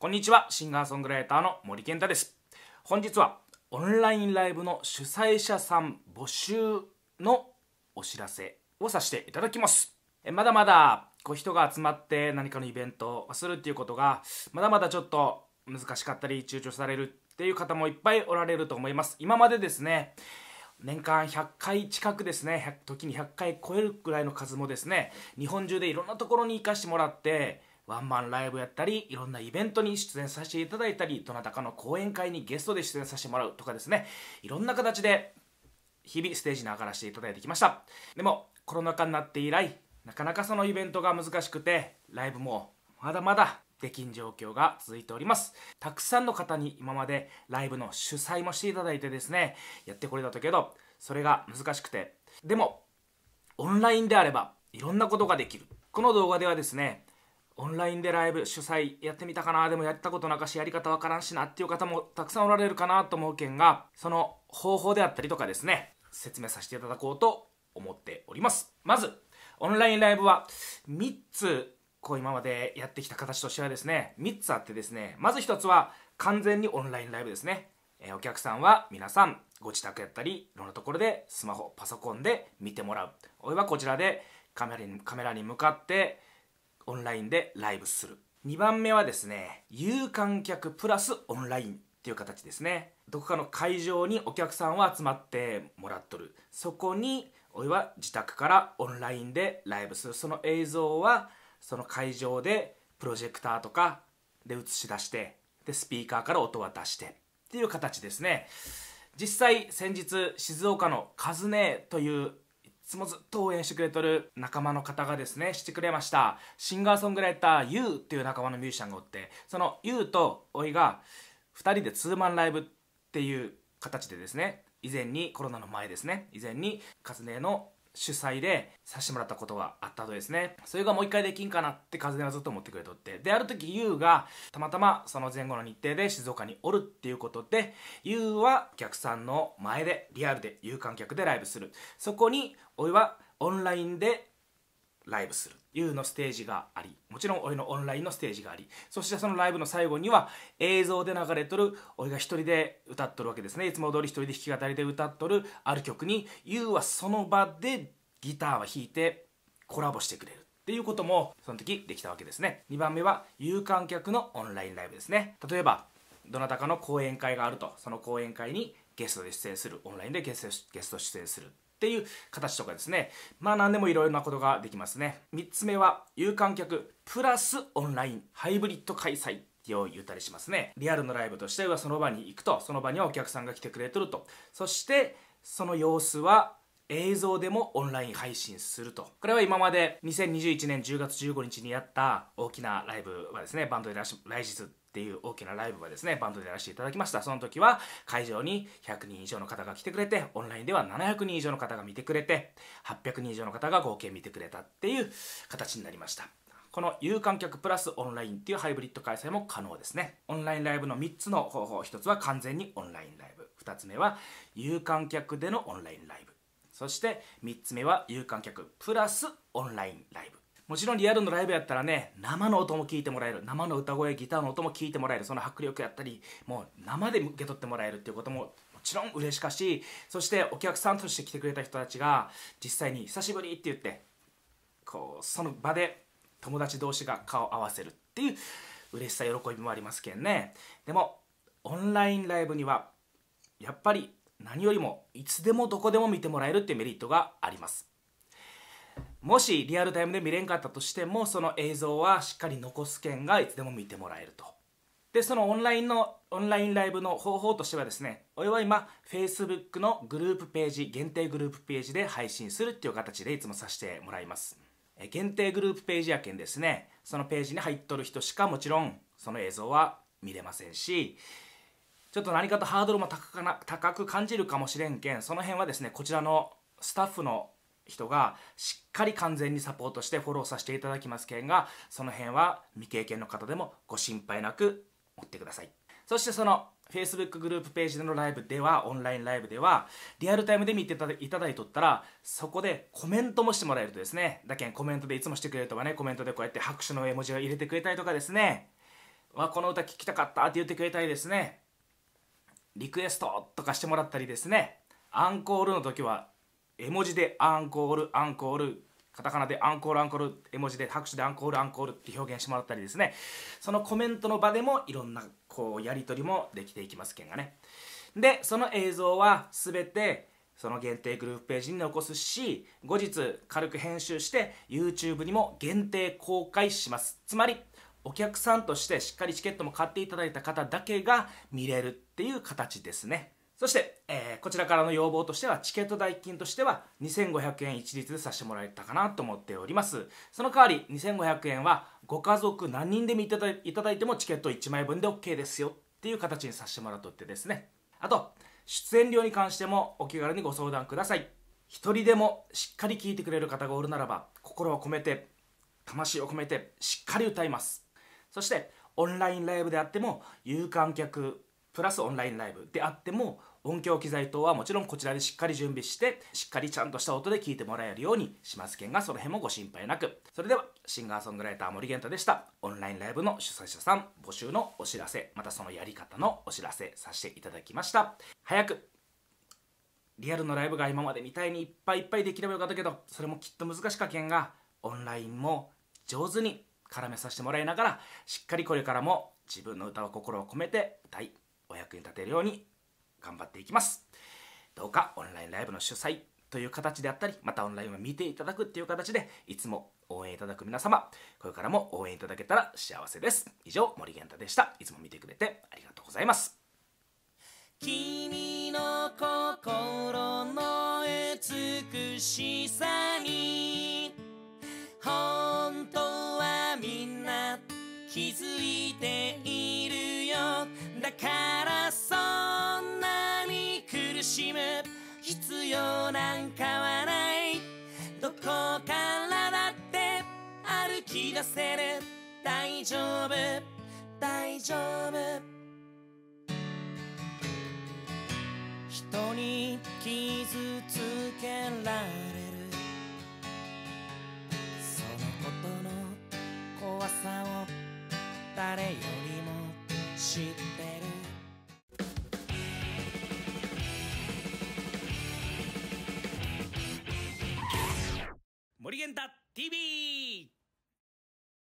こんにちはシンガーソングライターの森健太です本日はオンラインライブの主催者さん募集のお知らせをさせていただきますまだまだこう人が集まって何かのイベントをするっていうことがまだまだちょっと難しかったり躊躇されるっていう方もいっぱいおられると思います今までですね年間100回近くですね時に100回超えるぐらいの数もですね日本中でいろんなところに行かしてもらってワンマンライブやったり、いろんなイベントに出演させていただいたり、どなたかの講演会にゲストで出演させてもらうとかですね、いろんな形で日々ステージに上がらせていただいてきました。でも、コロナ禍になって以来、なかなかそのイベントが難しくて、ライブもまだまだできん状況が続いております。たくさんの方に今までライブの主催もしていただいてですね、やってこれだったけど、それが難しくて。でも、オンラインであればいろんなことができる。この動画ではですね、オンラインでライブ主催やってみたかなでもやったことなかしやり方わからんしなっていう方もたくさんおられるかなと思うけんがその方法であったりとかですね説明させていただこうと思っておりますまずオンラインライブは3つこう今までやってきた形としてはですね3つあってですねまず1つは完全にオンラインライブですね、えお客さんは皆さんご自宅やったりいろんなところでスマホパソコンで見てもらうおいはこちらでカメラにカメラに向かってオンラインでライブする2番目はですね有観客プラスオンラインっていう形ですねどこかの会場にお客さんは集まってもらっとるそこにおいは自宅からオンラインでライブするその映像はその会場でプロジェクターとかで映し出してでスピーカーから音は出してっていう形ですね実際先日静岡のカズネというつもずっと応援してくれとる仲間の方がですねしてくれましたシンガーソングライター YOU っていう仲間のミュージシャンがおってその YOU とおいが2人でツーマンライブっていう形でですね以前にコロナの前ですね以前にカズネの主催でさしてもらったことがあったとですねそれがもう一回できんかなって風はずっと思ってくれとってである時優がたまたまその前後の日程で静岡におるっていうことで優はお客さんの前でリアルで有観客でライブするそこにおいはオンラインでライブするいうのステージがありもちろん俺のオンラインのステージがありそしてそのライブの最後には映像で流れとる俺が一人で歌っとるわけですねいつも通り一人で弾き語りで歌っとるある曲に YOU はその場でギターは弾いてコラボしてくれるっていうこともその時できたわけですね2番目は有観客のオンラインライブですね例えばどなたかの講演会があるとその講演会にゲストで出演するオンラインでゲスト出演するっていう形とかですねまあ何でもいろいろなことができますね3つ目は有観客プラスオンラインハイブリッド開催を言ったりしますねリアルのライブとしてはその場に行くとその場にはお客さんが来てくれとるとそしてその様子は映像でもオンライン配信すると。これは今まで2021年10月15日にやった大きなライブはですね、バンドで来日っていう大きなライブはですね、バンドでやらせていただきました。その時は会場に100人以上の方が来てくれて、オンラインでは700人以上の方が見てくれて、800人以上の方が合計見てくれたっていう形になりました。この有観客プラスオンラインっていうハイブリッド開催も可能ですね。オンラインライブの3つの方法。1つは完全にオンラインライブ。2つ目は有観客でのオンラインライブ。そして3つ目は有観客プラスオンラインライブ。もちろんリアルのライブやったらね生の音も聞いてもらえる生の歌声ギターの音も聞いてもらえるその迫力やったりもう生で受け取ってもらえるっていうことももちろん嬉しかしそしてお客さんとして来てくれた人たちが実際に「久しぶり」って言ってこうその場で友達同士が顔を合わせるっていう嬉しさ喜びもありますけんねでもオンラインライブにはやっぱり何よりもいつでもどこでも見てもらえるっていうメリットがありますもしリアルタイムで見れんかったとしてもその映像はしっかり残す件がいつでも見てもらえるとでそのオンラインのオンラインライブの方法としてはですね俺は今 Facebook のグループページ限定グループページで配信するっていう形でいつもさせてもらいます限定グループページやけんですねそのページに入っとる人しかもちろんその映像は見れませんしちょっと何かとハードルも高く感じるかもしれんけんその辺はですねこちらのスタッフの人がしっかり完全にサポートしてフォローさせていただきますけんがその辺は未経験の方でもご心配なく持ってくださいそしてその Facebook グループページでのライブではオンラインライブではリアルタイムで見ていただいとったらそこでコメントもしてもらえるとですねだけんコメントでいつもしてくれるとかねコメントでこうやって拍手の絵文字を入れてくれたりとかですねわこの歌聴きたかったって言ってくれたりですねリクエストとかしてもらったりですねアンコールの時は絵文字でアンコールアンコールカタカナでアンコールアンコール絵文字で拍手でアンコールアンコールって表現してもらったりですねそのコメントの場でもいろんなこうやり取りもできていきますけんがねでその映像は全てその限定グループページに残すし後日軽く編集して YouTube にも限定公開しますつまりお客さんとしてしっかりチケットも買っていただいた方だけが見れるっていう形ですねそして、えー、こちらからの要望としては、チケット代金としては2500円一律でさせてもらえたかなと思っております。その代わり、2500円はご家族何人でも頂いただいてもチケット1枚分で OK ですよっていう形にさせてもらっとってですね。あと、出演料に関してもお気軽にご相談ください。一人でもしっかり聴いてくれる方がおるならば、心を込めて、魂を込めてしっかり歌います。そして、オンラインライブであっても、有観客プラスオンラインライブであっても音響機材等はもちろんこちらでしっかり準備してしっかりちゃんとした音で聴いてもらえるようにしますけんがその辺もご心配なくそれではシンガーソングライター森源太でしたオンラインライブの主催者さん募集のお知らせまたそのやり方のお知らせさせていただきました早くリアルのライブが今までみたいにいっぱいいっぱいできればよかったけどそれもきっと難しかけんがオンラインも上手に絡めさせてもらいながらしっかりこれからも自分の歌を心を込めて歌い役に立てるように頑張っていきますどうかオンラインライブの主催という形であったりまたオンラインを見ていただくっていう形でいつも応援いただく皆様これからも応援いただけたら幸せです以上森源太でしたいつも見てくれてありがとうございます君の心の美しさに本当はみんな気づいているよだからし必要なんかはないどこからだって歩き出せる大丈夫大丈夫人に傷つけられるそのことの怖さを誰よりも知って